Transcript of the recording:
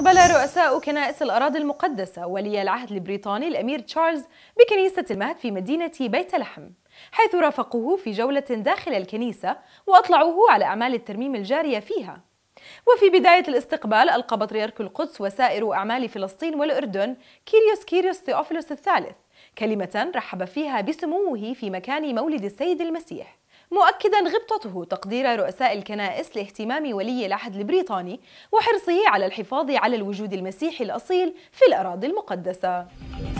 استقبل رؤساء كنائس الأراضي المقدسة ولي العهد البريطاني الأمير تشارلز بكنيسة المهد في مدينة بيت لحم حيث رافقوه في جولة داخل الكنيسة وأطلعوه على أعمال الترميم الجارية فيها وفي بداية الاستقبال ألقى بطريرك القدس وسائر أعمال فلسطين والأردن كيريوس كيريوس ثيوفيلوس الثالث كلمة رحب فيها بسموه في مكان مولد السيد المسيح مؤكدا غبطته تقدير رؤساء الكنائس لاهتمام ولي العهد البريطاني وحرصه على الحفاظ على الوجود المسيحي الأصيل في الأراضي المقدسة